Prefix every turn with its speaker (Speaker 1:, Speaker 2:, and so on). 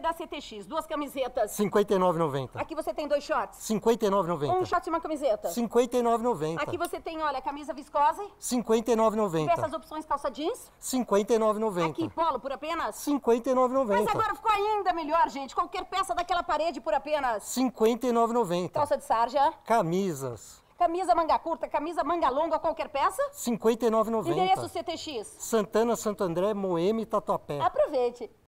Speaker 1: da CTX. Duas camisetas.
Speaker 2: 59,90. Aqui
Speaker 1: você tem dois shorts.
Speaker 2: 59,90. Um short
Speaker 1: e uma camiseta.
Speaker 2: 59,90. Aqui você
Speaker 1: tem, olha, camisa viscose.
Speaker 2: 59,90. Essas
Speaker 1: opções calça jeans.
Speaker 2: 59,90. Aqui
Speaker 1: polo por apenas.
Speaker 2: 59,90. Mas agora
Speaker 1: ficou ainda melhor, gente. Qualquer peça daquela parede por apenas.
Speaker 2: 59,90.
Speaker 1: Calça de sarja.
Speaker 2: Camisas.
Speaker 1: Camisa manga curta, camisa manga longa, qualquer peça? R$
Speaker 2: 59,90. Endereço
Speaker 1: CTX.
Speaker 2: Santana, Santo André, Moema e Tatuapé.
Speaker 1: Aproveite.